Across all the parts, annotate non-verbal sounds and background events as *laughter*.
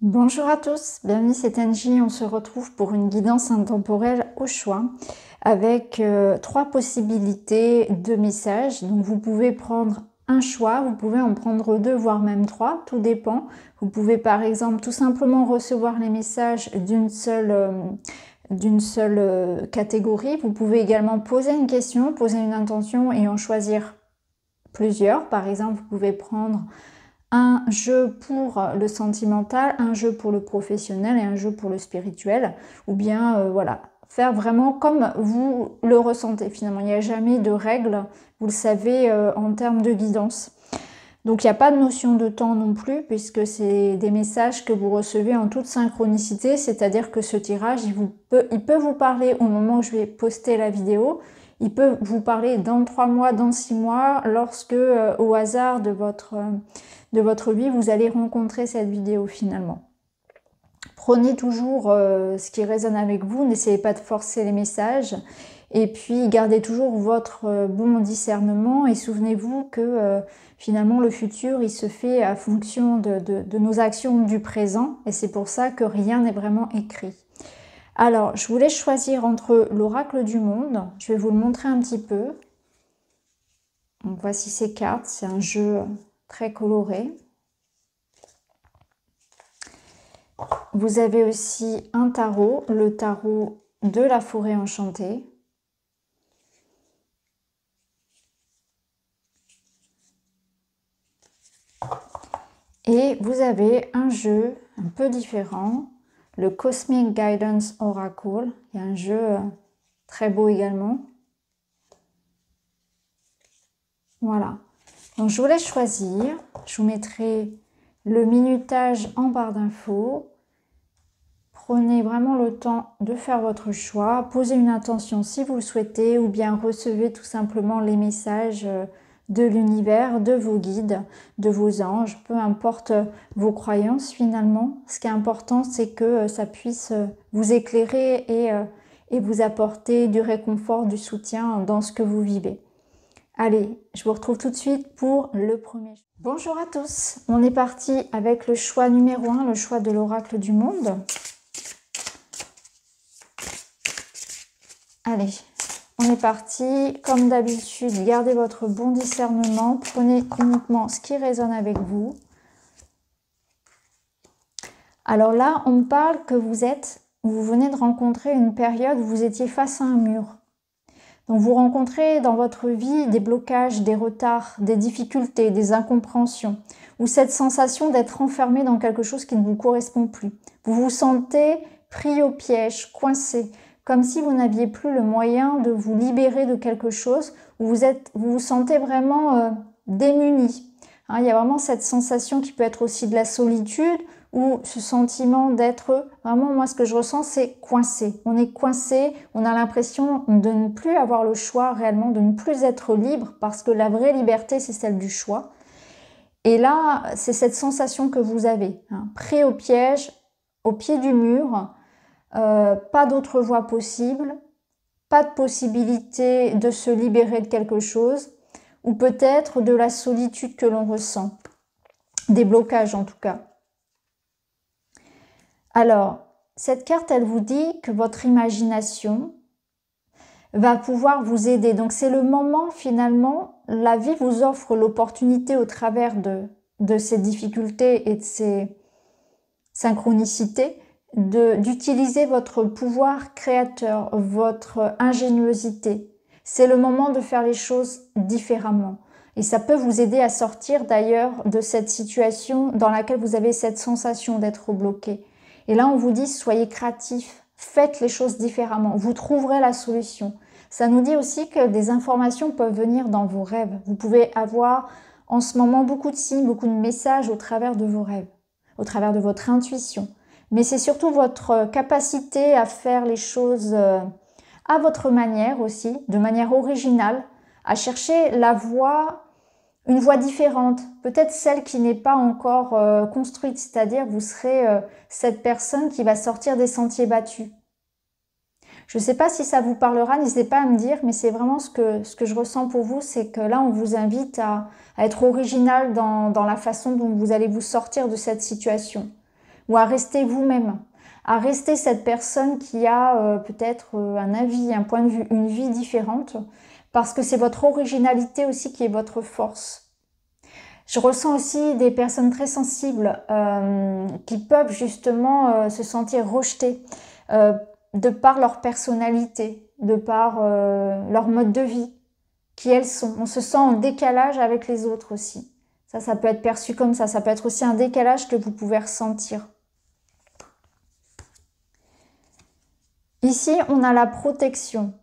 Bonjour à tous, bienvenue c'est Angie, on se retrouve pour une guidance intemporelle au choix avec euh, trois possibilités de messages. Donc vous pouvez prendre un choix, vous pouvez en prendre deux, voire même trois, tout dépend. Vous pouvez par exemple tout simplement recevoir les messages d'une seule... Euh, d'une seule euh, catégorie. Vous pouvez également poser une question, poser une intention et en choisir plusieurs. Par exemple, vous pouvez prendre un jeu pour le sentimental, un jeu pour le professionnel et un jeu pour le spirituel, ou bien euh, voilà, faire vraiment comme vous le ressentez finalement. Il n'y a jamais de règles, vous le savez, euh, en termes de guidance. Donc il n'y a pas de notion de temps non plus, puisque c'est des messages que vous recevez en toute synchronicité, c'est-à-dire que ce tirage, il, vous peut, il peut vous parler au moment où je vais poster la vidéo, il peut vous parler dans trois mois, dans six mois, lorsque euh, au hasard de votre de votre vie, vous allez rencontrer cette vidéo finalement. Prenez toujours euh, ce qui résonne avec vous, n'essayez pas de forcer les messages. Et puis gardez toujours votre euh, bon discernement et souvenez-vous que euh, finalement le futur il se fait à fonction de, de nos actions du présent et c'est pour ça que rien n'est vraiment écrit. Alors je voulais choisir entre l'oracle du monde, je vais vous le montrer un petit peu. Donc voici ces cartes, c'est un jeu très coloré. Vous avez aussi un tarot, le tarot de la forêt enchantée. Et vous avez un jeu un peu différent, le Cosmic Guidance Oracle. Il y a un jeu euh, très beau également. Voilà. Donc je vous laisse choisir. Je vous mettrai le minutage en barre d'infos. Prenez vraiment le temps de faire votre choix. Posez une intention si vous le souhaitez ou bien recevez tout simplement les messages euh, de l'univers, de vos guides, de vos anges, peu importe euh, vos croyances finalement. Ce qui est important, c'est que euh, ça puisse vous éclairer et vous apporter du réconfort, du soutien dans ce que vous vivez. Allez, je vous retrouve tout de suite pour le premier. Bonjour à tous, on est parti avec le choix numéro 1, le choix de l'oracle du monde. Allez, on est parti. Comme d'habitude, gardez votre bon discernement, prenez uniquement ce qui résonne avec vous. Alors là, on me parle que vous êtes, vous venez de rencontrer une période où vous étiez face à un mur donc vous rencontrez dans votre vie des blocages, des retards, des difficultés, des incompréhensions, ou cette sensation d'être enfermé dans quelque chose qui ne vous correspond plus. Vous vous sentez pris au piège, coincé, comme si vous n'aviez plus le moyen de vous libérer de quelque chose, Ou vous vous, sentez vraiment euh, démuni. Hein, il y a vraiment cette sensation qui peut être aussi de la solitude, ce sentiment d'être, vraiment moi ce que je ressens c'est coincé. On est coincé, on a l'impression de ne plus avoir le choix réellement, de ne plus être libre parce que la vraie liberté c'est celle du choix. Et là, c'est cette sensation que vous avez, hein. prêt au piège, au pied du mur, euh, pas d'autre voie possible, pas de possibilité de se libérer de quelque chose, ou peut-être de la solitude que l'on ressent, des blocages en tout cas. Alors, cette carte, elle vous dit que votre imagination va pouvoir vous aider. Donc, c'est le moment, finalement, la vie vous offre l'opportunité au travers de, ces difficultés et de ces synchronicités d'utiliser votre pouvoir créateur, votre ingéniosité. C'est le moment de faire les choses différemment. Et ça peut vous aider à sortir d'ailleurs de cette situation dans laquelle vous avez cette sensation d'être bloqué. Et là, on vous dit, soyez créatifs, faites les choses différemment, vous trouverez la solution. Ça nous dit aussi que des informations peuvent venir dans vos rêves. Vous pouvez avoir en ce moment beaucoup de signes, beaucoup de messages au travers de vos rêves, au travers de votre intuition. Mais c'est surtout votre capacité à faire les choses euh, à votre manière aussi, de manière originale, à chercher la voie une voie différente, peut-être celle qui n'est pas encore euh, construite, c'est-à-dire vous serez euh, cette personne qui va sortir des sentiers battus. Je ne sais pas si ça vous parlera, n'hésitez pas à me dire, mais c'est vraiment ce que, ce que je ressens pour vous, c'est que là, on vous invite à, être original dans, la façon dont vous allez vous sortir de cette situation, ou à rester vous-même, à rester cette personne qui a euh, peut-être un avis, un point de vue, une vie différente, parce que c'est votre originalité aussi qui est votre force. Je ressens aussi des personnes très sensibles euh, qui peuvent justement euh, se sentir rejetées euh, de par leur personnalité, de par leur mode de vie, qui elles sont. On se sent en décalage avec les autres aussi. Ça, ça peut être perçu comme ça. Ça peut être aussi un décalage que vous pouvez ressentir. Ici, on a la protection.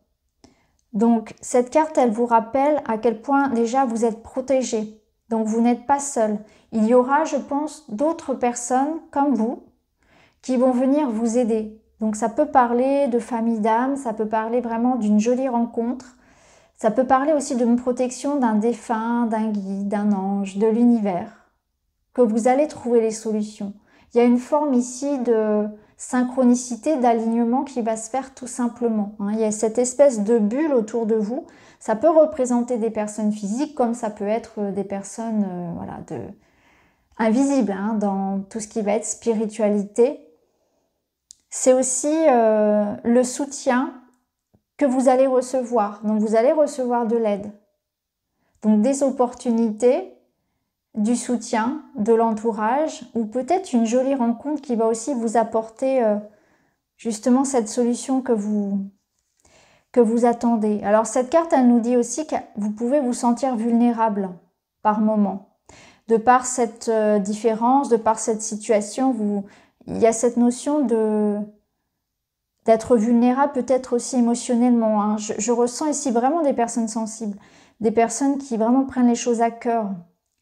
Donc cette carte, elle vous rappelle à quel point déjà vous êtes protégé. Donc vous n'êtes pas seul. Il y aura, je pense, d'autres personnes comme vous qui vont venir vous aider. Donc ça peut parler de famille d'âme, ça peut parler vraiment d'une jolie rencontre, ça peut parler aussi d'une protection d'un défunt, d'un guide, d'un ange, de l'univers, que vous allez trouver les solutions. Il y a une forme ici de, synchronicité, d'alignement qui va se faire tout simplement. Hein. Il y a cette espèce de bulle autour de vous. Ça peut représenter des personnes physiques comme ça peut être euh, des personnes euh, voilà, de... invisibles hein, dans tout ce qui va être spiritualité. C'est aussi euh, le soutien que vous allez recevoir. Donc vous allez recevoir de l'aide. Donc des opportunités du soutien, de l'entourage, ou peut-être une jolie rencontre qui va aussi vous apporter euh, justement cette solution que vous, que vous attendez. Alors cette carte, elle nous dit aussi que vous pouvez vous sentir vulnérable par moment. De par cette euh, différence, de par cette situation, vous, il y a cette notion de d'être vulnérable peut-être aussi émotionnellement. Hein. Je, je ressens ici vraiment des personnes sensibles, des personnes qui vraiment prennent les choses à cœur,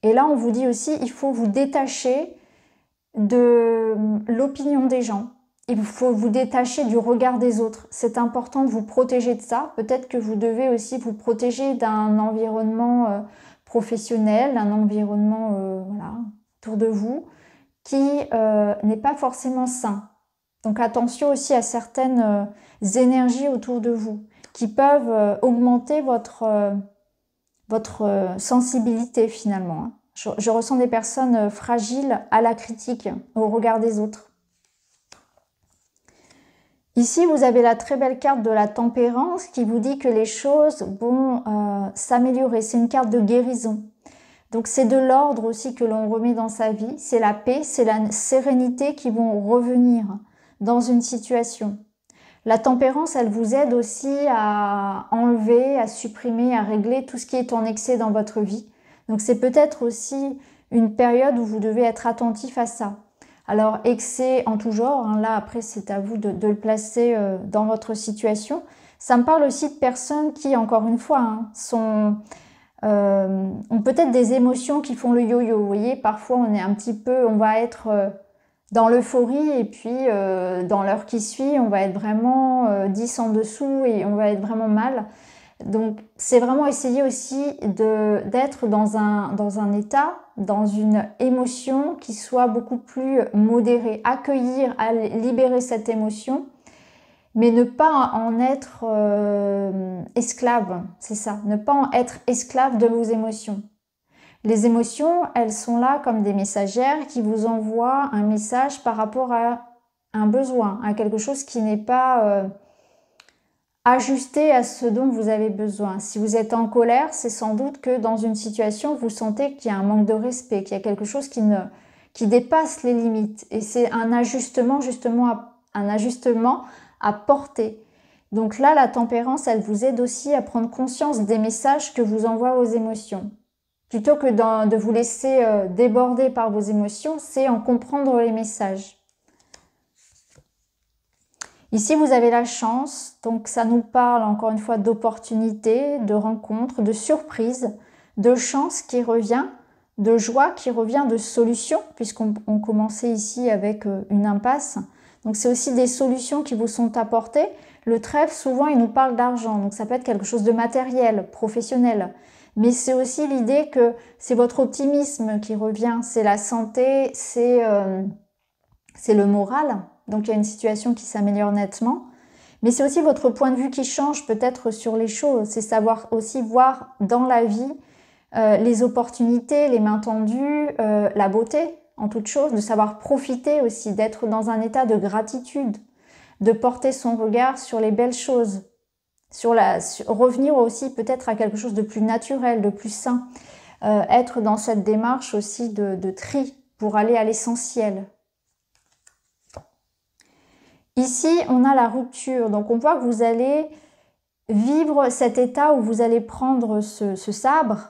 et là, on vous dit aussi, il faut vous détacher de l'opinion des gens. Il faut vous détacher du regard des autres. C'est important de vous protéger de ça. Peut-être que vous devez aussi vous protéger d'un environnement euh, professionnel, un environnement euh, autour de vous qui euh, n'est pas forcément sain. Donc attention aussi à certaines énergies autour de vous qui peuvent augmenter votre votre euh, sensibilité finalement. Hein. Je, ressens des personnes euh, fragiles à la critique, au regard des autres. Ici, vous avez la très belle carte de la tempérance qui vous dit que les choses vont euh, s'améliorer. C'est une carte de guérison. Donc c'est de l'ordre aussi que l'on remet dans sa vie. C'est la paix, c'est la sérénité qui vont revenir dans une situation. La tempérance, elle vous aide aussi à enlever, à supprimer, à régler tout ce qui est en excès dans votre vie. Donc c'est peut-être aussi une période où vous devez être attentif à ça. Alors excès en tout genre, hein, là après c'est à vous de, le placer euh, dans votre situation. Ça me parle aussi de personnes qui, encore une fois, hein, sont, euh, ont peut-être des émotions qui font le yo-yo. Vous voyez, parfois on est un petit peu, on va être euh, dans l'euphorie et puis euh, dans l'heure qui suit, on va être vraiment 10 euh, en dessous et on va être vraiment mal. Donc c'est vraiment essayer aussi d'être dans un, dans un état, dans une émotion qui soit beaucoup plus modérée, accueillir, libérer cette émotion, mais ne pas en être euh, esclave, c'est ça, ne pas en être esclave de vos émotions. Les émotions, elles sont là comme des messagères qui vous envoient un message par rapport à un besoin, à quelque chose qui n'est pas euh, ajusté à ce dont vous avez besoin. Si vous êtes en colère, c'est sans doute que dans une situation, vous sentez qu'il y a un manque de respect, qu'il y a quelque chose qui ne qui dépasse les limites et c'est un ajustement justement un ajustement à porter. Donc là, la tempérance, elle vous aide aussi à prendre conscience des messages que vous envoient aux émotions plutôt que de vous laisser euh, déborder par vos émotions, c'est en comprendre les messages. Ici, vous avez la chance, donc ça nous parle encore une fois d'opportunités, de rencontres, de surprises, de chance qui revient, de joie qui revient, de solutions, puisqu'on commençait ici avec euh, une impasse. Donc c'est aussi des solutions qui vous sont apportées. Le trèfle, souvent, il nous parle d'argent, donc ça peut être quelque chose de matériel, professionnel mais c'est aussi l'idée que c'est votre optimisme qui revient, c'est la santé, euh, c'est le moral. Donc il y a une situation qui s'améliore nettement. Mais c'est aussi votre point de vue qui change peut-être sur les choses. C'est savoir aussi voir dans la vie euh, les opportunités, les mains tendues, euh, la beauté en toute chose, de savoir profiter aussi, d'être dans un état de gratitude, de porter son regard sur les belles choses sur la, revenir aussi peut-être à quelque chose de plus naturel, de plus sain. Euh, être dans cette démarche aussi de, tri pour aller à l'essentiel. Ici, on a la rupture. Donc, on voit que vous allez vivre cet état où vous allez prendre ce sabre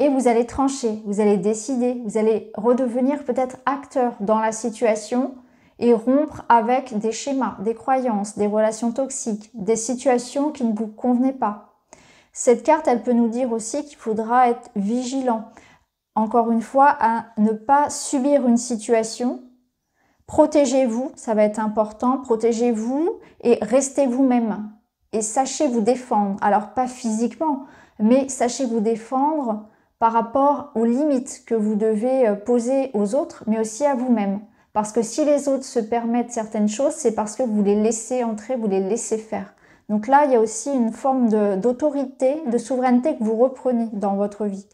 et vous allez trancher, vous allez décider, vous allez redevenir peut-être acteur dans la situation et rompre avec des schémas, des croyances, des relations toxiques, des situations qui ne vous convenaient pas. Cette carte, elle peut nous dire aussi qu'il faudra être vigilant, encore une fois, à ne pas subir une situation. Protégez-vous, ça va être important, protégez-vous et restez vous-même. Et sachez vous défendre, alors pas physiquement, mais sachez vous défendre par rapport aux limites que vous devez euh, poser aux autres, mais aussi à vous-même. Parce que si les autres se permettent certaines choses, c'est parce que vous les laissez entrer, vous les laissez faire. Donc là, il y a aussi une forme d'autorité, de, souveraineté que vous reprenez dans votre vie.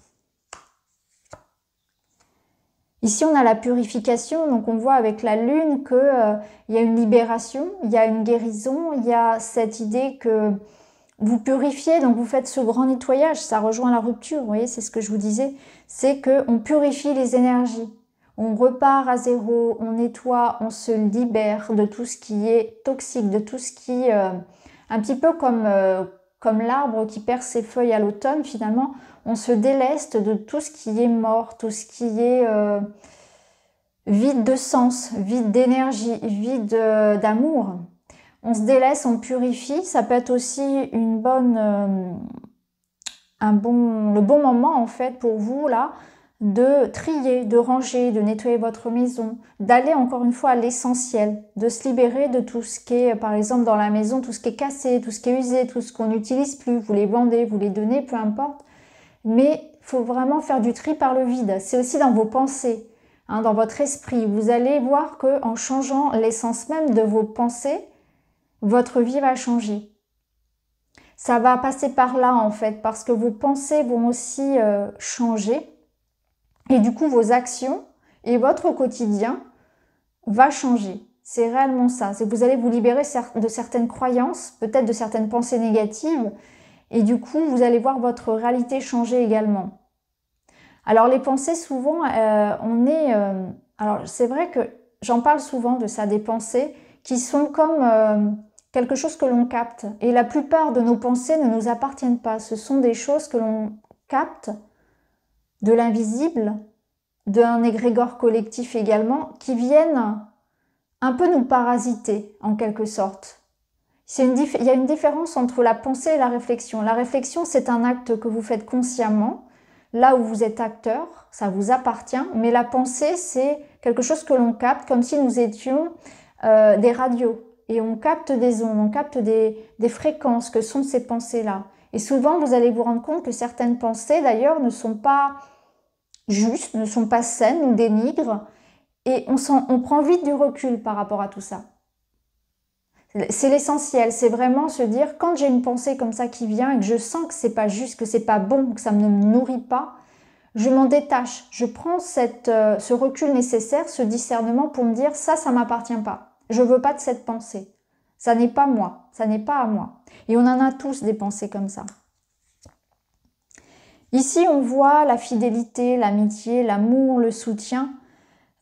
Ici, on a la purification, donc on voit avec la lune qu'il euh, y a une libération, il y a une guérison, il y a cette idée que vous purifiez, donc vous faites ce grand nettoyage, ça rejoint la rupture, vous voyez, c'est ce que je vous disais, c'est qu'on purifie les énergies on repart à zéro, on nettoie, on se libère de tout ce qui est toxique, de tout ce qui... Euh, un petit peu comme, euh, comme l'arbre qui perd ses feuilles à l'automne, finalement, on se déleste de tout ce qui est mort, tout ce qui est euh, vide de sens, vide d'énergie, vide d'amour. On se délaisse, on purifie. Ça peut être aussi une bonne... un bon, le bon moment en fait pour vous là, de trier, de ranger, de nettoyer votre maison, d'aller encore une fois à l'essentiel, de se libérer de tout ce qui est, euh, par exemple, dans la maison, tout ce qui est cassé, tout ce qui est usé, tout ce qu'on n'utilise plus, vous les vendez, vous les donnez, peu importe. Mais faut vraiment faire du tri par le vide. C'est aussi dans vos pensées, hein, dans votre esprit. Vous allez voir que en changeant l'essence même de vos pensées, votre vie va changer. Ça va passer par là en fait, parce que vos pensées vont aussi euh, changer et du coup, vos actions et votre quotidien va changer. C'est réellement ça. C'est vous allez vous libérer de certaines croyances, peut-être de certaines pensées négatives, et du coup, vous allez voir votre réalité changer également. Alors les pensées, souvent, euh, on est... Euh, alors c'est vrai que j'en parle souvent de ça, des pensées qui sont comme euh, quelque chose que l'on capte. Et la plupart de nos pensées ne nous appartiennent pas. Ce sont des choses que l'on capte de l'invisible, d'un égrégore collectif également, qui viennent un peu nous parasiter en quelque sorte. il y a une différence entre la pensée et la réflexion. La réflexion, c'est un acte que vous faites consciemment, là où vous êtes acteur, ça vous appartient, mais la pensée, c'est quelque chose que l'on capte comme si nous étions euh, des radios et on capte des ondes, on capte des fréquences que sont ces pensées-là. Et souvent, vous allez vous rendre compte que certaines pensées, d'ailleurs, ne sont pas Juste ne sont pas saines, nous dénigrent, et on, on prend vite du recul par rapport à tout ça. C'est l'essentiel, c'est vraiment se dire quand j'ai une pensée comme ça qui vient et que je sens que c'est pas juste, que c'est pas bon, que ça ne me nourrit pas, je m'en détache, je prends cette, euh, ce recul nécessaire, ce discernement pour me dire ça, ça m'appartient pas, je veux pas de cette pensée, ça n'est pas moi, ça n'est pas à moi. Et on en a tous des pensées comme ça. Ici, on voit la fidélité, l'amitié, l'amour, le soutien.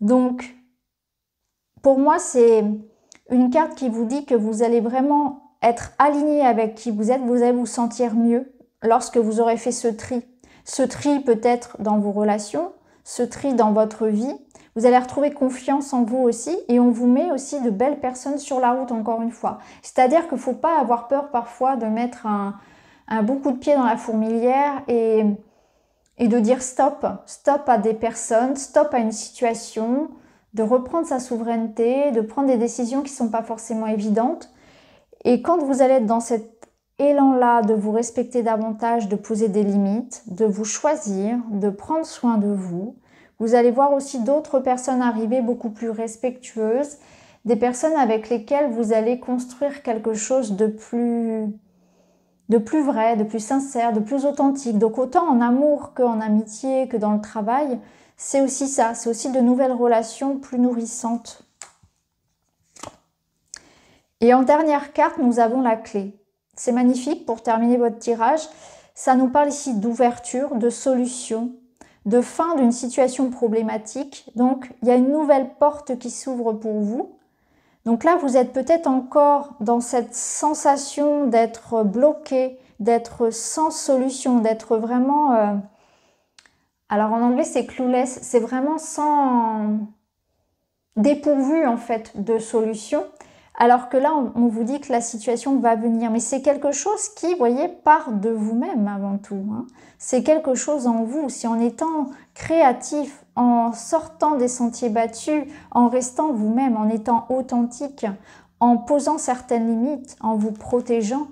Donc, pour moi, c'est une carte qui vous dit que vous allez vraiment être aligné avec qui vous êtes, vous allez vous sentir mieux lorsque vous aurez fait ce tri. Ce tri peut-être dans vos relations, ce tri dans votre vie. Vous allez retrouver confiance en vous aussi et on vous met aussi de belles personnes sur la route encore une fois. C'est-à-dire qu'il ne faut pas avoir peur parfois de mettre un, un de pieds dans la fourmilière et, et de dire stop, stop à des personnes, stop à une situation, de reprendre sa souveraineté, de prendre des décisions qui ne sont pas forcément évidentes. Et quand vous allez être dans cet élan-là de vous respecter davantage, de poser des limites, de vous choisir, de prendre soin de vous, vous allez voir aussi d'autres personnes arriver beaucoup plus respectueuses, des personnes avec lesquelles vous allez construire quelque chose de plus de plus vrai, de plus sincère, de plus authentique. Donc autant en amour qu'en amitié, que dans le travail, c'est aussi ça, c'est aussi de nouvelles relations plus nourrissantes. Et en dernière carte, nous avons la clé. C'est magnifique pour terminer votre tirage. Ça nous parle ici d'ouverture, de solution, de fin d'une situation problématique. Donc, il y a une nouvelle porte qui s'ouvre pour vous. Donc là, vous êtes peut-être encore dans cette sensation d'être bloqué, d'être sans solution, d'être vraiment... Euh, alors en anglais, c'est clueless, c'est vraiment sans... dépourvu en fait de solution. Alors que là, on vous dit que la situation va venir. Mais c'est quelque chose qui, vous voyez, part de vous-même avant tout. Hein. C'est quelque chose en vous. Si en étant créatif, en sortant des sentiers battus, en restant vous-même, en étant authentique, en posant certaines limites, en vous protégeant,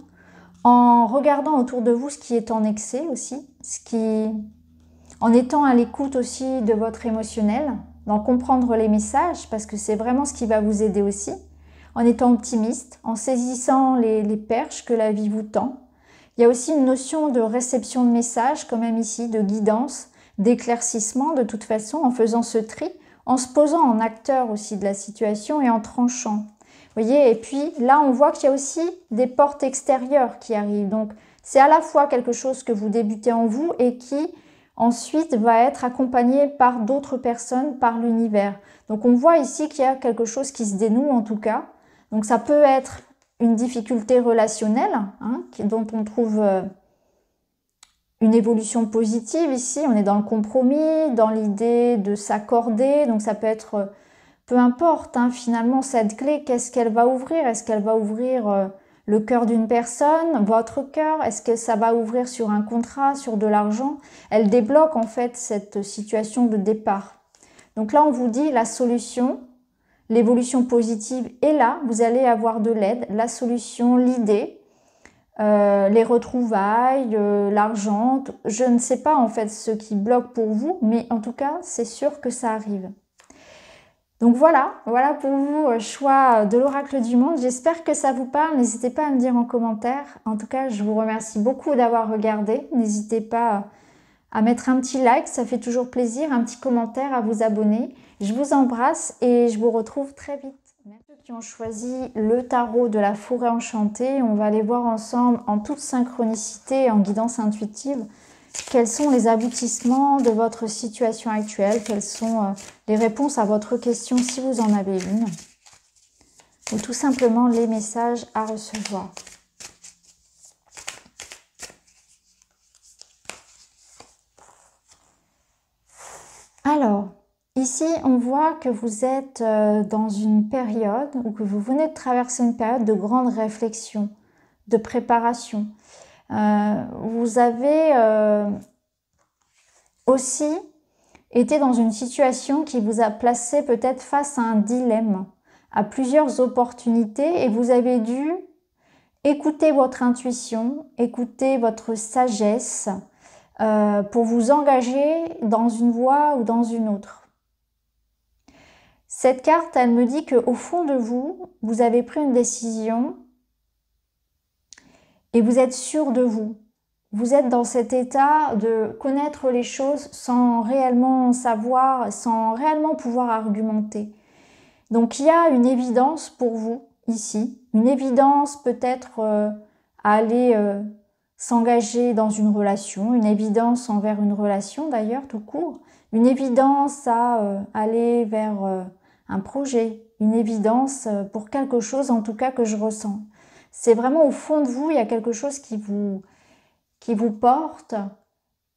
en regardant autour de vous ce qui est en excès aussi, en étant à l'écoute aussi de votre émotionnel, d'en comprendre les messages parce que c'est vraiment ce qui va vous aider aussi, en étant optimiste, en saisissant les perches que la vie vous tend. Il y a aussi une notion de réception de messages, quand même ici, de guidance, d'éclaircissement de toute façon en faisant ce tri, en se posant en acteur aussi de la situation et en tranchant. voyez, et puis là on voit qu'il y a aussi des portes extérieures qui arrivent. Donc c'est à la fois quelque chose que vous débutez en vous et qui ensuite va être accompagné par d'autres personnes, par l'univers. Donc on voit ici qu'il y a quelque chose qui se dénoue en tout cas. Donc ça peut être une difficulté relationnelle hein, dont on trouve euh, une évolution positive ici, on est dans le compromis, dans l'idée de s'accorder, donc ça peut être, euh, peu importe, hein. finalement cette clé, qu'est-ce qu'elle va ouvrir Est-ce qu'elle va ouvrir euh, le cœur d'une personne, votre cœur Est-ce que ça va ouvrir sur un contrat, sur de l'argent Elle débloque en fait cette situation de départ. Donc là, on vous dit la solution, l'évolution positive est là, vous allez avoir de l'aide, la solution, l'idée, euh, les retrouvailles, euh, l'argent, je ne sais pas en fait ce qui bloque pour vous, mais en tout cas, c'est sûr que ça arrive. Donc voilà, voilà pour vous euh, choix de l'oracle du monde. J'espère que ça vous parle. N'hésitez pas à me dire en commentaire. En tout cas, je vous remercie beaucoup d'avoir regardé. N'hésitez pas à mettre un petit like, ça fait toujours plaisir, un petit commentaire, à vous abonner. Je vous embrasse et je vous retrouve très vite. On choisit le tarot de la forêt enchantée. On va aller voir ensemble, en toute synchronicité, en guidance intuitive, quels sont les aboutissements de votre situation actuelle, quelles sont euh, les réponses à votre question si vous en avez une, ou tout simplement les messages à recevoir. Alors, Ici, on voit que vous êtes euh, dans une période ou que vous venez de traverser une période de grande réflexion, de préparation. Euh, vous avez euh, aussi été dans une situation qui vous a placé peut-être face à un dilemme, à plusieurs opportunités et vous avez dû écouter votre intuition, écouter votre sagesse pour vous engager dans une voie ou dans une autre. Cette carte, elle me dit qu'au fond de vous, vous avez pris une décision et vous êtes sûr de vous. Vous êtes dans cet état de connaître les choses sans réellement savoir, sans réellement pouvoir argumenter. Donc il y a une évidence pour vous ici, une évidence peut-être euh, à aller euh, s'engager dans une relation, une évidence envers une relation d'ailleurs tout court, une évidence à euh, aller vers un projet, une évidence euh, pour quelque chose en tout cas que je ressens. C'est vraiment au fond de vous, il y a quelque chose qui vous, qui vous porte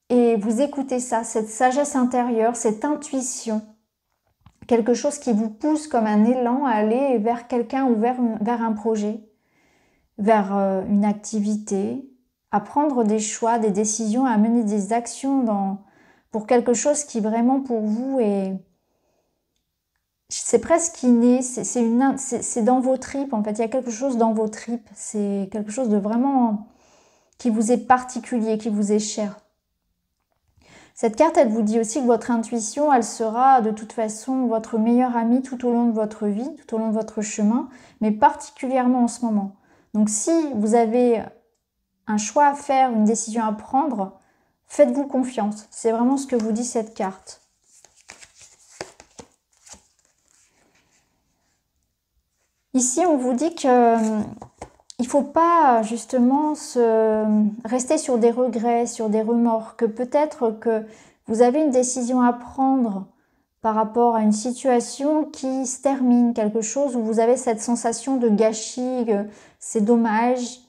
et vous écoutez ça, cette sagesse intérieure, cette intuition, quelque chose qui vous pousse comme un élan à aller vers quelqu'un ou vers, un projet, vers euh, une activité, à prendre des choix, des décisions, à mener des actions dans, pour quelque chose qui vraiment pour vous est, c'est presque inné, c'est dans vos tripes en fait, il y a quelque chose dans vos tripes, c'est quelque chose de vraiment qui vous est particulier, qui vous est cher. Cette carte, elle vous dit aussi que votre intuition, elle sera de toute façon votre meilleure amie tout au long de votre vie, tout au long de votre chemin, mais particulièrement en ce moment. Donc si vous avez un choix à faire, une décision à prendre, faites-vous confiance. C'est vraiment ce que vous dit cette carte. Ici, on vous dit que euh, il faut pas justement se euh, rester sur des regrets, sur des remords, que peut-être que vous avez une décision à prendre par rapport à une situation qui se termine, quelque chose où vous avez cette sensation de gâchis, c'est dommage,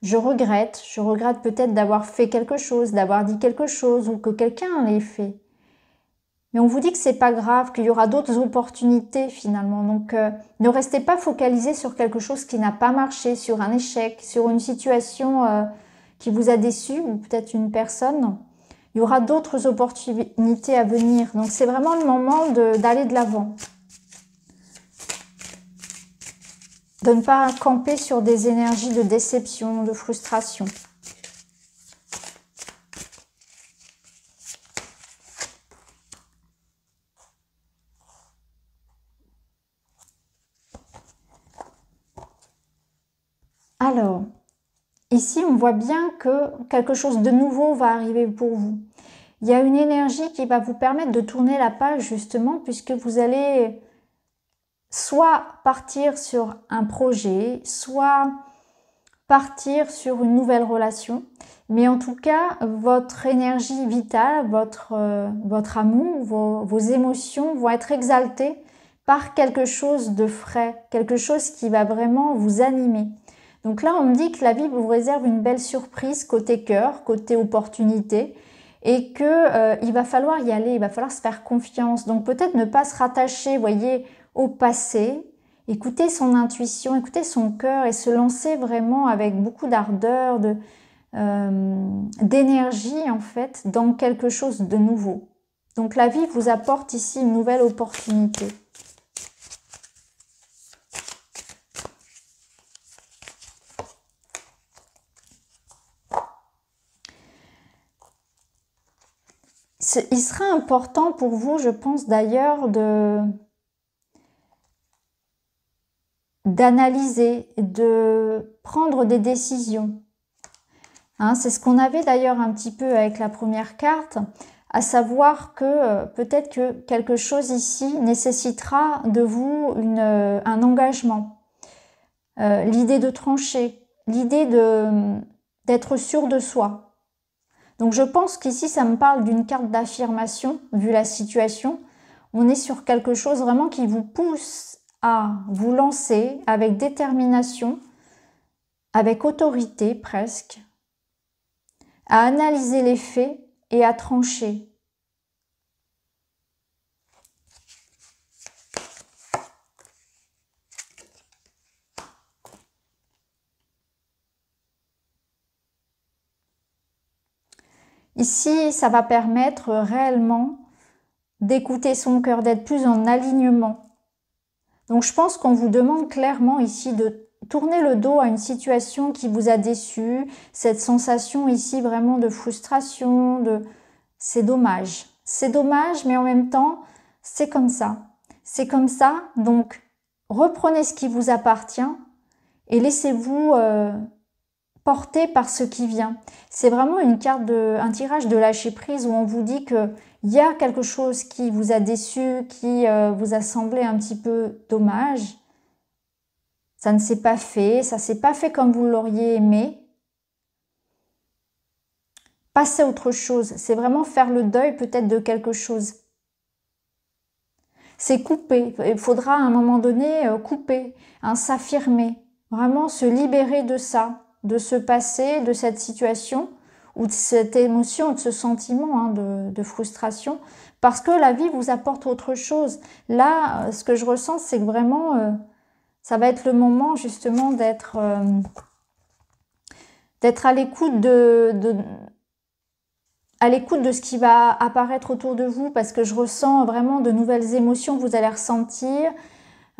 je regrette, je regrette peut-être d'avoir fait quelque chose, d'avoir dit quelque chose ou que quelqu'un l'ait fait. Mais on vous dit que c'est pas grave, qu'il y aura d'autres opportunités finalement. Donc euh, ne restez pas focalisé sur quelque chose qui n'a pas marché, sur un échec, sur une situation euh, qui vous a déçu ou peut-être une personne. Il y aura d'autres opportunités à venir. Donc c'est vraiment le moment d'aller de l'avant. de ne pas camper sur des énergies de déception, de frustration. Ici, on voit bien que quelque chose de nouveau va arriver pour vous. Il y a une énergie qui va vous permettre de tourner la page justement puisque vous allez soit partir sur un projet, soit partir sur une nouvelle relation. Mais en tout cas, votre énergie vitale, votre, euh, votre amour, vos, vos émotions vont être exaltées par quelque chose de frais, quelque chose qui va vraiment vous animer. Donc là, on me dit que la vie vous réserve une belle surprise côté cœur, côté opportunité, et que euh, il va falloir y aller, il va falloir se faire confiance. Donc peut-être ne pas se rattacher, voyez, au passé, écouter son intuition, écouter son cœur et se lancer vraiment avec beaucoup d'ardeur, euh, d'énergie en fait dans quelque chose de nouveau. Donc la vie vous apporte ici une nouvelle opportunité. il sera important pour vous, je pense d'ailleurs, de d'analyser, de prendre des décisions. Hein, c'est ce qu'on avait d'ailleurs un petit peu avec la première carte, à savoir que euh, peut-être que quelque chose ici nécessitera de vous euh, un engagement, euh, l'idée de trancher, l'idée d'être sûr de soi, donc je pense qu'ici, ça me parle d'une carte d'affirmation, vu la situation. On est sur quelque chose vraiment qui vous pousse à vous lancer avec détermination, avec autorité presque, à analyser les faits et à trancher. Ici, ça va permettre réellement d'écouter son cœur, d'être plus en alignement. Donc je pense qu'on vous demande clairement ici de tourner le dos à une situation qui vous a déçu, cette sensation ici vraiment de frustration, de c'est dommage. C'est dommage, mais en même temps, c'est comme ça. C'est comme ça, donc reprenez ce qui vous appartient et laissez-vous euh, porté par ce qui vient. C'est vraiment une carte de, un tirage de lâcher prise où on vous dit que il y a quelque chose qui vous a déçu, qui euh, vous a semblé un petit peu dommage. Ça ne s'est pas fait, ça s'est pas fait comme vous l'auriez aimé. Passer à autre chose, c'est vraiment faire le deuil peut-être de quelque chose. C'est couper. Il faudra à un moment donné euh, couper, hein, s'affirmer, vraiment se libérer de ça de ce passé, de cette situation ou de cette émotion, de ce sentiment hein, de, frustration, parce que la vie vous apporte autre chose. Là, euh, ce que je ressens, c'est que vraiment, euh, ça va être le moment justement d'être euh, d'être à l'écoute de, à l'écoute de ce qui va apparaître autour de vous parce que je ressens vraiment de nouvelles émotions que vous allez ressentir,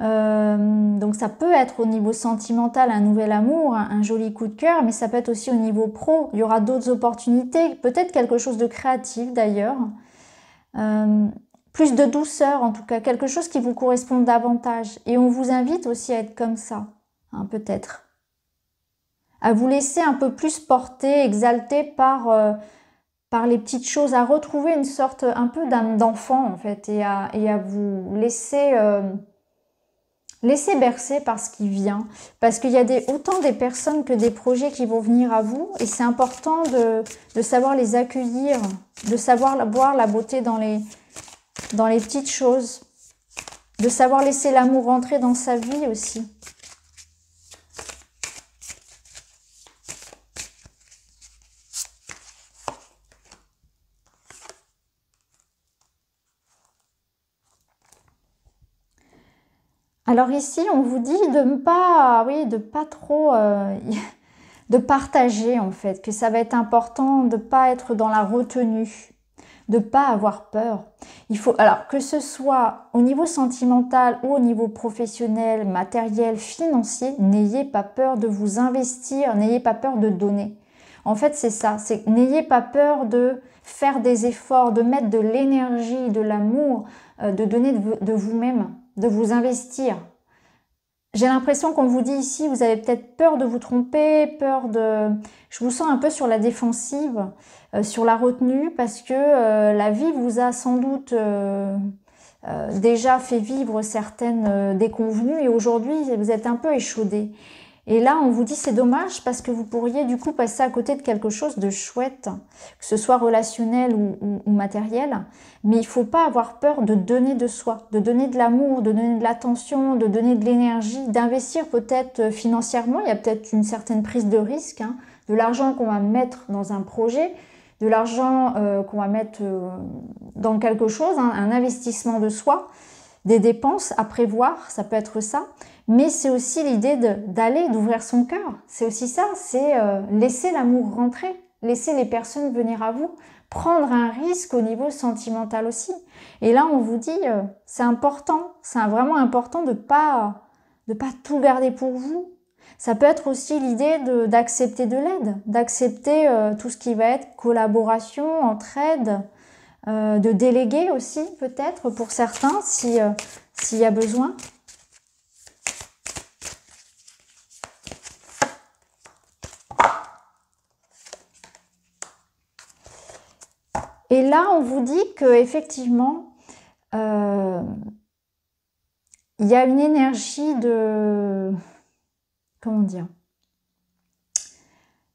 euh, donc ça peut être au niveau sentimental un nouvel amour, un, joli coup de cœur, mais ça peut être aussi au niveau pro. Il y aura d'autres opportunités, peut-être quelque chose de créatif d'ailleurs. Euh, plus de douceur en tout cas, quelque chose qui vous correspond davantage. Et on vous invite aussi à être comme ça, hein, peut-être. À vous laisser un peu plus porter, exalter par, euh, par les petites choses, à retrouver une sorte un peu d'enfant en fait, et à vous laisser... Laissez bercer par ce qui vient, parce qu'il y a autant des personnes que des projets qui vont venir à vous, et c'est important de, savoir les accueillir, de savoir voir la beauté dans les, dans les petites choses, de savoir laisser l'amour rentrer dans sa vie aussi. Alors ici, on vous dit de ne pas, de pas trop, euh, *laughs* de partager en fait, que ça va être important de ne pas être dans la retenue, de ne pas avoir peur. Il faut, alors que ce soit au niveau sentimental ou au niveau professionnel, matériel, financier, n'ayez pas peur de vous investir, n'ayez pas peur de donner. En fait, c'est ça, c'est n'ayez pas peur de faire des efforts, de mettre de l'énergie, de l'amour, euh, de donner de vous-même de vous investir. J'ai l'impression qu'on vous dit ici, vous avez peut-être peur de vous tromper, peur de... Je vous sens un peu sur la défensive, euh, sur la retenue, parce que euh, la vie vous a sans doute euh, déjà fait vivre certaines déconvenues, et aujourd'hui, vous êtes un peu échaudé. Et là, on vous dit c'est dommage parce que vous pourriez du coup passer à côté de quelque chose de chouette, que ce soit relationnel ou, matériel. Mais il ne faut pas avoir peur de donner de soi, de donner de l'amour, de donner de l'attention, de donner de l'énergie, d'investir peut-être euh, financièrement. Il y a peut-être une certaine prise de risque, hein, de l'argent qu'on va mettre dans un projet, de l'argent euh, qu'on va mettre euh, dans quelque chose, hein, un investissement de soi des dépenses à prévoir, ça peut être ça, mais c'est aussi l'idée d'aller, d'ouvrir son cœur. C'est aussi ça, c'est euh, laisser l'amour rentrer, laisser les personnes venir à vous, prendre un risque au niveau sentimental aussi. Et là, on vous dit, euh, c'est important, c'est vraiment important de pas de pas tout garder pour vous. Ça peut être aussi l'idée d'accepter de, l'aide, d'accepter euh, tout ce qui va être collaboration, entraide, de déléguer aussi peut-être pour certains si s'il y a besoin. Et là, on vous dit que effectivement, euh, il y a une énergie de comment dire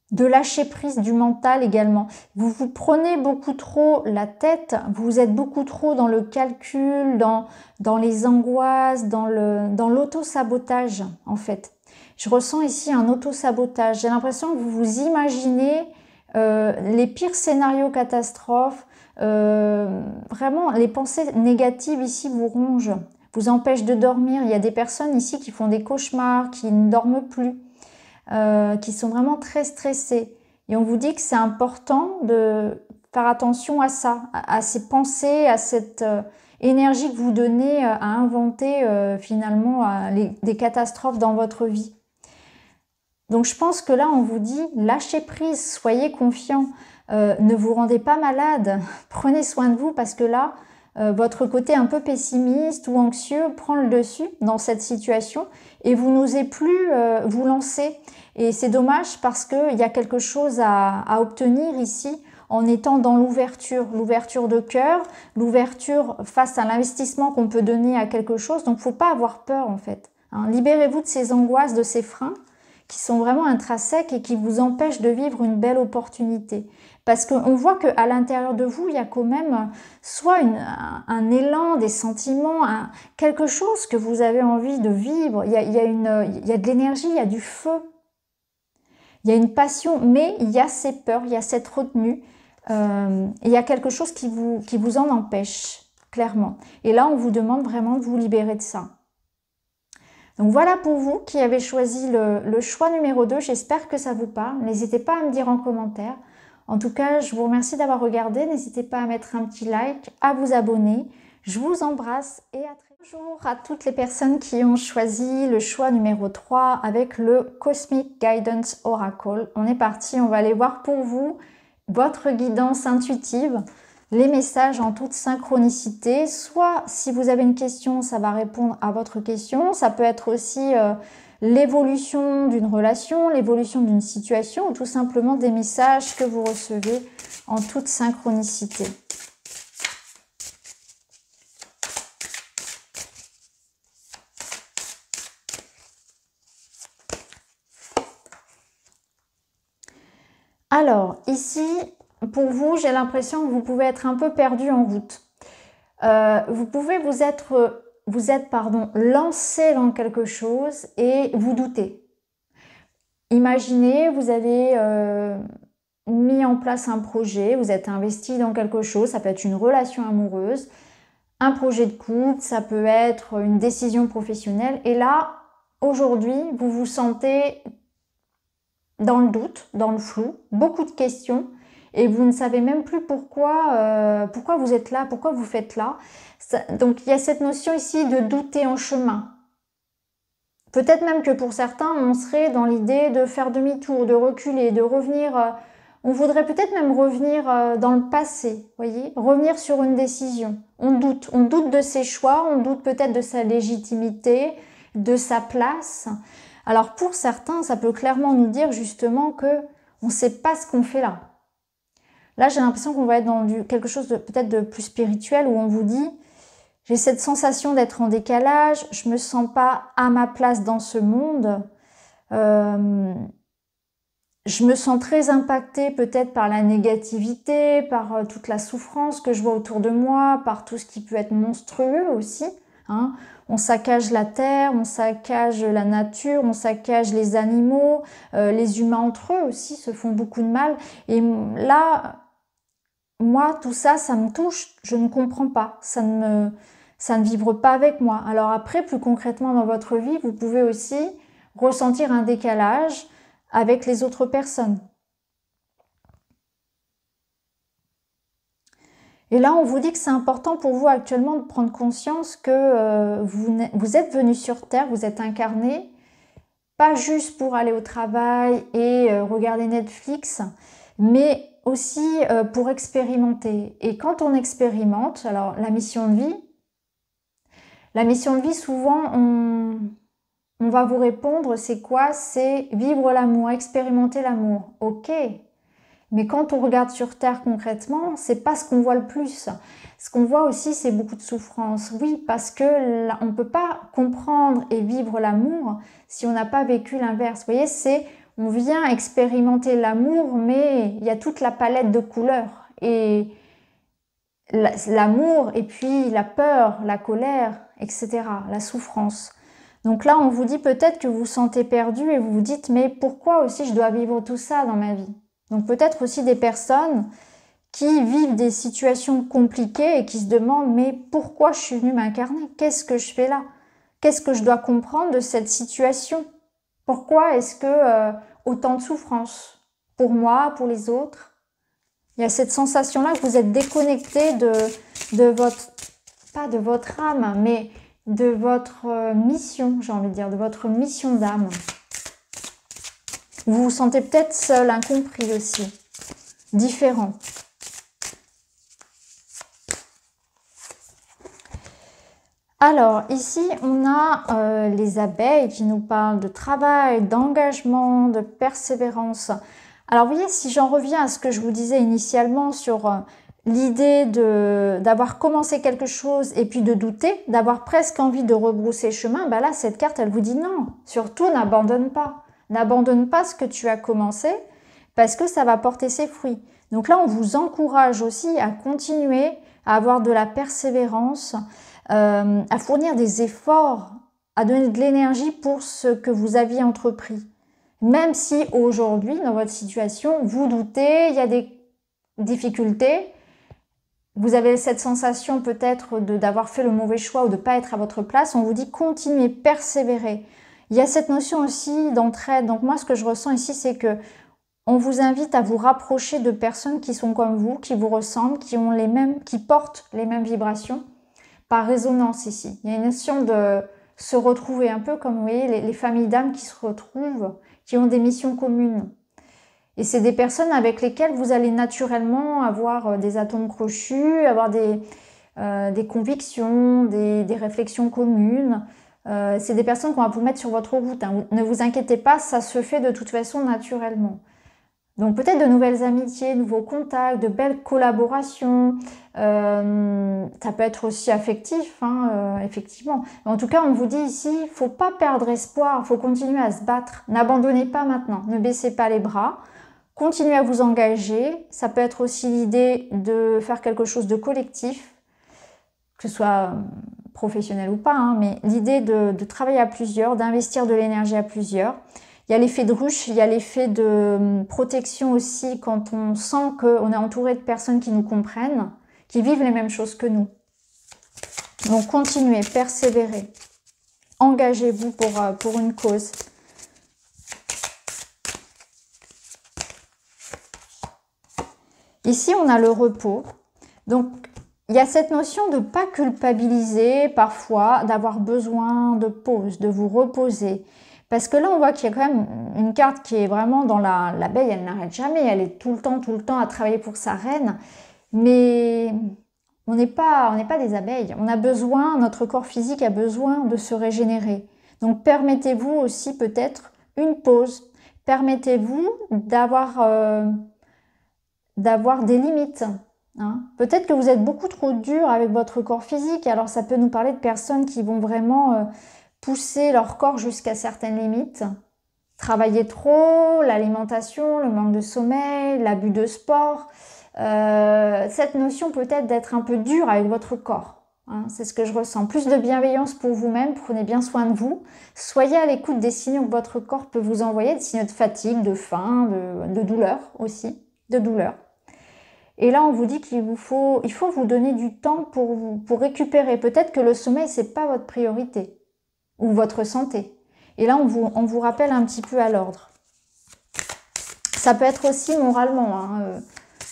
de lâcher prise du mental également. Vous vous prenez beaucoup trop la tête, vous êtes beaucoup trop dans le calcul, dans, dans les angoisses, dans l'auto-sabotage en fait. Je ressens ici un auto-sabotage. J'ai l'impression que vous vous imaginez euh, les pires scénarios catastrophes, euh, vraiment, les pensées négatives ici vous rongent, vous empêchent de dormir. Il y a des personnes ici qui font des cauchemars, qui ne dorment plus, euh, qui sont vraiment très stressées. Et on vous dit que c'est important de faire attention à ça, à, ces pensées, à cette euh, énergie que vous donnez à inventer finalement des catastrophes dans votre vie. Donc je pense que là, on vous dit, lâchez prise, soyez confiant. Euh, ne vous rendez pas malade, *laughs* prenez soin de vous parce que là, euh, votre côté un peu pessimiste ou anxieux prend le dessus dans cette situation et vous n'osez plus euh, vous lancer. Et c'est dommage parce qu'il y a quelque chose à, obtenir ici en étant dans l'ouverture, l'ouverture de cœur, l'ouverture face à l'investissement qu'on peut donner à quelque chose. Donc, faut pas avoir peur en fait. Hein. Libérez-vous de ces angoisses, de ces freins, qui sont vraiment intrinsèques et qui vous empêchent de vivre une belle opportunité. Parce qu'on voit qu'à l'intérieur de vous, il y a quand même soit un, élan, des sentiments, quelque chose que vous avez envie de vivre. Il y a, une, il de l'énergie, il y a du feu. Il y a une passion, mais il y a ces peurs, il y a cette retenue. Euh, il y a quelque chose qui vous, qui vous en empêche, clairement. Et là, on vous demande vraiment de vous libérer de ça. Donc voilà pour vous qui avez choisi le, choix numéro 2. J'espère que ça vous parle. N'hésitez pas à me dire en commentaire. En tout cas, je vous remercie d'avoir regardé. N'hésitez pas à mettre un petit like, à vous abonner. Je vous embrasse et à très Bonjour à toutes les personnes qui ont choisi le choix numéro 3 avec le Cosmic Guidance Oracle. On est parti, on va aller voir pour vous votre guidance intuitive les messages en toute synchronicité. Soit si vous avez une question, ça va répondre à votre question. Ça peut être aussi euh, l'évolution d'une relation, l'évolution d'une situation ou tout simplement des messages que vous recevez en toute synchronicité. Alors, ici, pour vous, j'ai l'impression que vous pouvez être un peu perdu en route. Euh, vous pouvez vous être, vous êtes pardon, lancé dans quelque chose et vous douter. Imaginez, vous avez euh, mis en place un projet, vous êtes investi dans quelque chose, ça peut être une relation amoureuse, un projet de couple, ça peut être une décision professionnelle. Et là, aujourd'hui, vous vous sentez dans le doute, dans le flou, beaucoup de questions et vous ne savez même plus pourquoi, euh, pourquoi vous êtes là, pourquoi vous faites là. donc il y a cette notion ici de douter en chemin. Peut-être même que pour certains, on serait dans l'idée de faire demi-tour, de reculer, de revenir. Euh, on voudrait peut-être même revenir euh, dans le passé, voyez, revenir sur une décision. On doute, on doute de ses choix, on doute peut-être de sa légitimité, de sa place. Alors pour certains, ça peut clairement nous dire justement que on ne sait pas ce qu'on fait là. Là, j'ai l'impression qu'on va être dans quelque chose de peut-être de plus spirituel où on vous dit, j'ai cette sensation d'être en décalage, je me sens pas à ma place dans ce monde. Euh, je me sens très impactée peut-être par la négativité, par euh, toute la souffrance que je vois autour de moi, par tout ce qui peut être monstrueux aussi. Hein. On saccage la terre, on saccage la nature, on saccage les animaux, euh, les humains entre eux aussi se font beaucoup de mal. Et là, moi, tout ça, ça me touche, je ne comprends pas, ça ne ça ne vibre pas avec moi. Alors après, plus concrètement dans votre vie, vous pouvez aussi ressentir un décalage avec les autres personnes. Et là, on vous dit que c'est important pour vous actuellement de prendre conscience que euh, vous, vous, êtes venu sur Terre, vous êtes incarné, pas juste pour aller au travail et euh, regarder Netflix, mais aussi euh, pour expérimenter. Et quand on expérimente, alors la mission de vie, la mission de vie, souvent, on, va vous répondre, c'est quoi C'est vivre l'amour, expérimenter l'amour. Ok, mais quand on regarde sur Terre concrètement, c'est pas ce qu'on voit le plus. Ce qu'on voit aussi, c'est beaucoup de souffrance. Oui, parce que ne on peut pas comprendre et vivre l'amour si on n'a pas vécu l'inverse. Vous voyez, c'est on vient expérimenter l'amour, mais il y a toute la palette de couleurs. Et l'amour, et puis la peur, la colère, etc., la souffrance. Donc là, on vous dit peut-être que vous vous sentez perdu et vous vous dites, mais pourquoi aussi je dois vivre tout ça dans ma vie Donc peut-être aussi des personnes qui vivent des situations compliquées et qui se demandent, mais pourquoi je suis venue m'incarner Qu'est-ce que je fais là Qu'est-ce que je dois comprendre de cette situation pourquoi est-ce que euh, autant de souffrance pour moi, pour les autres Il y a cette sensation-là que vous êtes déconnecté de, de votre, pas de votre âme, mais de votre euh, mission, j'ai envie de dire, de votre mission d'âme. Vous vous sentez peut-être seul, incompris aussi, différent. Alors ici, on a euh, les abeilles qui nous parlent de travail, d'engagement, de persévérance. Alors vous voyez, si j'en reviens à ce que je vous disais initialement sur euh, l'idée de d'avoir commencé quelque chose et puis de douter, d'avoir presque envie de rebrousser chemin, bah là cette carte elle vous dit non, surtout n'abandonne pas. N'abandonne pas ce que tu as commencé parce que ça va porter ses fruits. Donc là on vous encourage aussi à continuer à avoir de la persévérance, euh, à fournir des efforts, à donner de l'énergie pour ce que vous aviez entrepris. Même si aujourd'hui, dans votre situation, vous doutez, il y a des difficultés, vous avez cette sensation peut-être d'avoir fait le mauvais choix ou de ne pas être à votre place, on vous dit continuez, persévérez. Il y a cette notion aussi d'entraide. Donc moi, ce que je ressens ici, c'est que on vous invite à vous rapprocher de personnes qui sont comme vous, qui vous ressemblent, qui ont les mêmes, qui portent les mêmes vibrations par résonance ici. Il y a une notion de se retrouver un peu comme, vous voyez, les, familles d'âmes qui se retrouvent, qui ont des missions communes. Et c'est des personnes avec lesquelles vous allez naturellement avoir euh, des atomes crochus, avoir des, euh, convictions, des, réflexions communes. Euh, c'est des personnes qu'on va vous mettre sur votre route. Hein. Ne vous inquiétez pas, ça se fait de toute façon naturellement. Donc peut-être de nouvelles amitiés, de nouveaux contacts, de belles collaborations. Euh, ça peut être aussi affectif, hein, euh, effectivement. Mais en tout cas, on vous dit ici, faut pas perdre espoir, faut continuer à se battre. N'abandonnez pas maintenant, ne baissez pas les bras. Continuez à vous engager. Ça peut être aussi l'idée de faire quelque chose de collectif, que ce soit euh, professionnel ou pas, hein, mais l'idée de travailler à plusieurs, d'investir de l'énergie à plusieurs. Il y a l'effet de ruche, il y a l'effet de hum, protection aussi quand on sent qu'on est entouré de personnes qui nous comprennent, qui vivent les mêmes choses que nous. Donc continuez, persévérez, engagez-vous pour, euh, pour une cause. Ici, on a le repos. Donc, il y a cette notion de pas culpabiliser parfois, d'avoir besoin de pause, de vous reposer. Parce que là, on voit qu'il y a quand même une carte qui est vraiment dans la, elle n'arrête jamais, elle est tout le temps, tout le temps à travailler pour sa reine. Mais on n'est pas, on pas des abeilles. On a besoin, notre corps physique a besoin de se régénérer. Donc permettez-vous aussi peut-être une pause. Permettez-vous d'avoir euh, d'avoir des limites. Hein. Peut-être que vous êtes beaucoup trop dur avec votre corps physique. Alors ça peut nous parler de personnes qui vont vraiment euh, pousser leur corps jusqu'à certaines limites. Travailler trop, l'alimentation, le manque de sommeil, l'abus de sport. Euh, cette notion peut-être d'être un peu dur avec votre corps. Hein. c'est ce que je ressens. Plus de bienveillance pour vous-même, prenez bien soin de vous. Soyez à l'écoute des signaux que votre corps peut vous envoyer, des signaux de fatigue, de faim, de, douleur aussi, de douleur. Et là, on vous dit qu'il vous faut, il faut vous donner du temps pour, vous, pour récupérer. Peut-être que le sommeil, n'est pas votre priorité ou votre santé. Et là, on vous, on vous rappelle un petit peu à l'ordre. Ça peut être aussi moralement, hein, euh,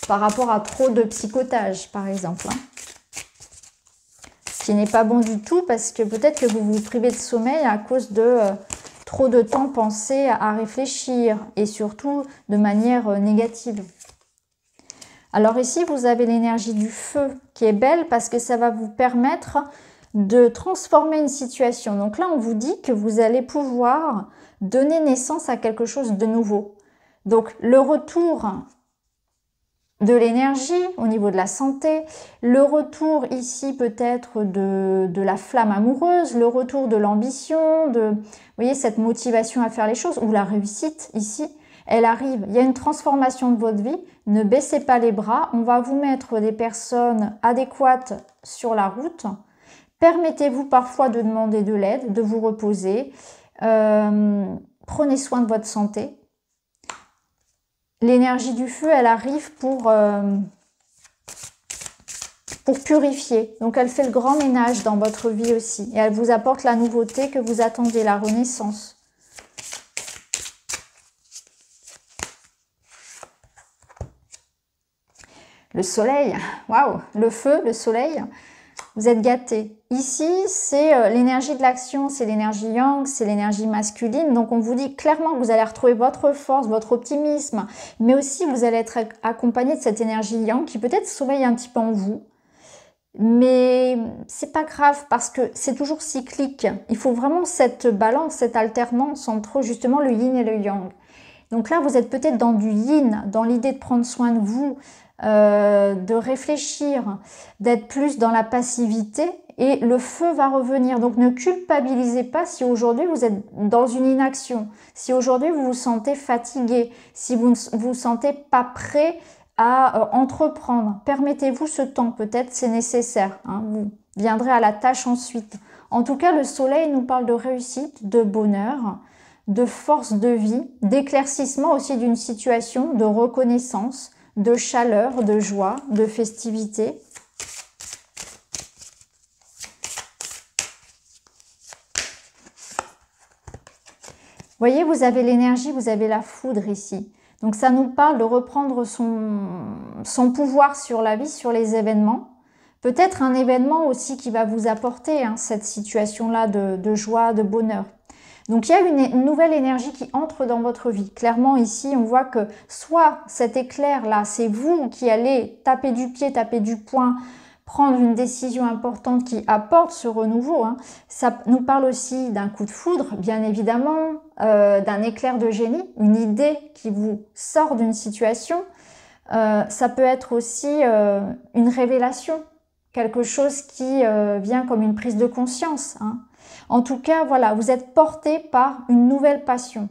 par rapport à trop de psychotage, par exemple. Hein. Ce qui n'est pas bon du tout parce que peut-être que vous vous privez de sommeil à cause de euh, trop de temps pensé à réfléchir et surtout de manière euh, négative. Alors ici, vous avez l'énergie du feu qui est belle parce que ça va vous permettre de transformer une situation. Donc là, on vous dit que vous allez pouvoir donner naissance à quelque chose de nouveau. Donc le retour de l'énergie au niveau de la santé, le retour ici peut-être de, la flamme amoureuse, le retour de l'ambition, de voyez cette motivation à faire les choses ou la réussite ici, elle arrive. Il y a une transformation de votre vie. Ne baissez pas les bras. On va vous mettre des personnes adéquates sur la route Permettez-vous parfois de demander de l'aide, de vous reposer. Euh, prenez soin de votre santé. L'énergie du feu, elle arrive pour, euh, pour purifier. Donc elle fait le grand ménage dans votre vie aussi. Et elle vous apporte la nouveauté que vous attendez, la renaissance. Le soleil, waouh, le feu, le soleil, vous êtes gâté. Ici, c'est euh, l'énergie de l'action, c'est l'énergie yang, c'est l'énergie masculine. Donc on vous dit clairement que vous allez retrouver votre force, votre optimisme, mais aussi vous allez être accompagné de cette énergie yang qui peut-être sommeille un petit peu en vous. Mais c'est pas grave parce que c'est toujours cyclique. Il faut vraiment cette balance, cette alternance entre justement le yin et le yang. Donc là, vous êtes peut-être dans du yin, dans l'idée de prendre soin de vous, euh, de réfléchir, d'être plus dans la passivité et le feu va revenir. Donc ne culpabilisez pas si aujourd'hui vous êtes dans une inaction, si aujourd'hui vous vous sentez fatigué, si vous ne vous sentez pas prêt à euh, entreprendre. Permettez-vous ce temps, peut-être c'est nécessaire. Hein. vous viendrez à la tâche ensuite. En tout cas, le soleil nous parle de réussite, de bonheur, de force de vie, d'éclaircissement aussi d'une situation, de reconnaissance, de chaleur, de joie, de festivité. voyez, vous avez l'énergie, vous avez la foudre ici. Donc ça nous parle de reprendre son, son pouvoir sur la vie, sur les événements. Peut-être un événement aussi qui va vous apporter hein, cette situation-là de joie, de bonheur. Donc il y a une, nouvelle énergie qui entre dans votre vie. Clairement ici, on voit que soit cet éclair-là, c'est vous qui allez taper du pied, taper du poing, prendre une décision importante qui apporte ce renouveau. Hein. Ça nous parle aussi d'un coup de foudre, bien évidemment, euh, d'un éclair de génie, une idée qui vous sort d'une situation. Euh, ça peut être aussi euh, une révélation, quelque chose qui vient comme une prise de conscience. Hein. En tout cas, voilà, vous êtes porté par une nouvelle passion.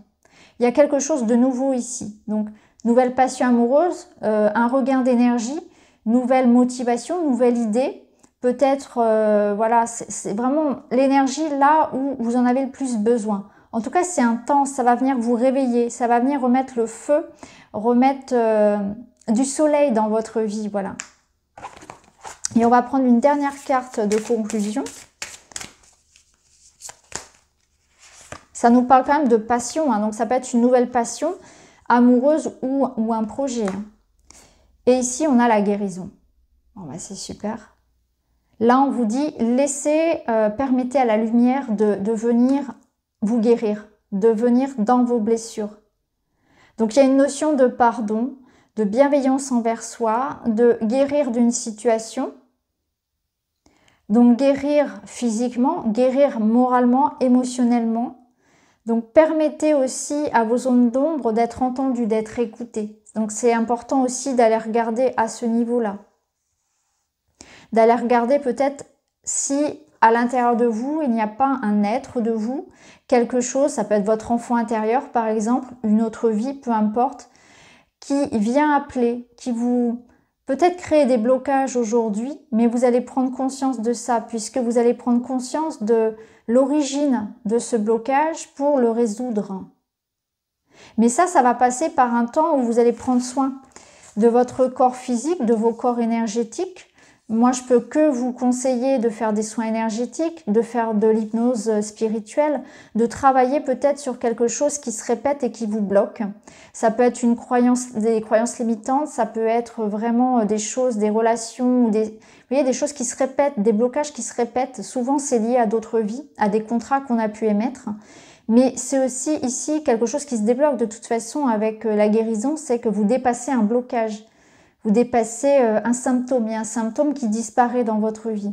Il y a quelque chose de nouveau ici. Donc, nouvelle passion amoureuse, euh, un regain d'énergie, nouvelle motivation, nouvelle idée. Peut-être, euh, voilà, c'est vraiment l'énergie là où vous en avez le plus besoin. En tout cas, c'est intense, ça va venir vous réveiller, ça va venir remettre le feu, remettre euh, du soleil dans votre vie, voilà. Et on va prendre une dernière carte de conclusion. Ça nous parle quand même de passion, hein. donc ça peut être une nouvelle passion amoureuse ou, un projet. Hein. Et ici, on a la guérison. Bon, bah, c'est super. Là, on vous dit, laissez, euh, permettez à la lumière de venir vous guérir, de venir dans vos blessures. Donc il y a une notion de pardon, de bienveillance envers soi, de guérir d'une situation. Donc guérir physiquement, guérir moralement, émotionnellement, donc permettez aussi à vos zones d'ombre d'être entendues, d'être écoutées. Donc c'est important aussi d'aller regarder à ce niveau-là. D'aller regarder peut-être si à l'intérieur de vous, il n'y a pas un être de vous, quelque chose, ça peut être votre enfant intérieur par exemple, une autre vie, peu importe, qui vient appeler, qui vous peut-être créer des blocages aujourd'hui, mais vous allez prendre conscience de ça, puisque vous allez prendre conscience de, l'origine de ce blocage pour le résoudre. Mais ça, ça va passer par un temps où vous allez prendre soin de votre corps physique, de vos corps énergétiques. Moi, je peux que vous conseiller de faire des soins énergétiques, de faire de l'hypnose spirituelle, de travailler peut-être sur quelque chose qui se répète et qui vous bloque. Ça peut être une croyance, des croyances limitantes, ça peut être vraiment des choses, des relations ou des, vous voyez, des choses qui se répètent, des blocages qui se répètent. Souvent, c'est lié à d'autres vies, à des contrats qu'on a pu émettre. Mais c'est aussi ici quelque chose qui se débloque de toute façon avec euh, la guérison, c'est que vous dépassez un blocage, vous dépassez euh, un symptôme, il y a un symptôme qui disparaît dans votre vie.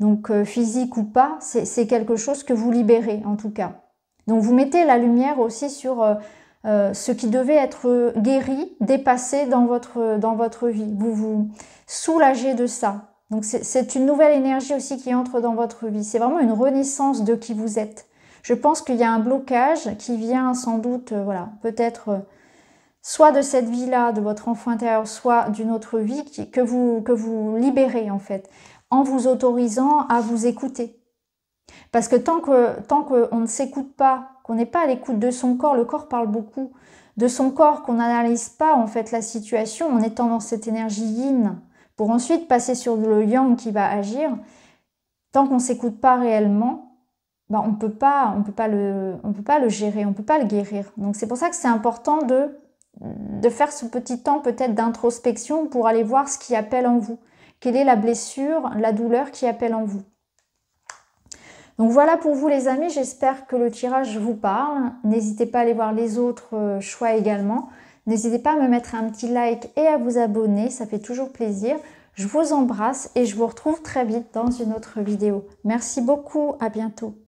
Donc euh, physique ou pas, c'est quelque chose que vous libérez en tout cas. Donc vous mettez la lumière aussi sur euh, ce qui devait être guéri, dépassé dans votre, dans votre vie. Vous vous soulagez de ça. Donc c'est une nouvelle énergie aussi qui entre dans votre vie. C'est vraiment une renaissance de qui vous êtes. Je pense qu'il y a un blocage qui vient sans doute, euh, voilà, peut-être euh, soit de cette vie-là, de votre enfant intérieur, soit d'une autre vie que, vous, que vous libérez en fait, en vous autorisant à vous écouter. Parce que tant que tant qu'on ne s'écoute pas qu'on n'est pas à l'écoute de son corps, le corps parle beaucoup, de son corps, qu'on n'analyse pas en fait la situation en étant dans cette énergie yin, pour ensuite passer sur le yang qui va agir, tant qu'on ne s'écoute pas réellement, ben, on peut pas on peut pas le on peut pas le gérer on ne peut pas le guérir donc c'est pour ça que c'est important de de faire ce petit temps peut-être d'introspection pour aller voir ce qui appelle en vous quelle est la blessure la douleur qui appelle en vous donc voilà pour vous les amis, j'espère que le tirage vous parle. N'hésitez pas à aller voir les autres euh, choix également. N'hésitez pas à me mettre un petit like et à vous abonner, ça fait toujours plaisir. Je vous embrasse et je vous retrouve très vite dans une autre vidéo. Merci beaucoup, à bientôt.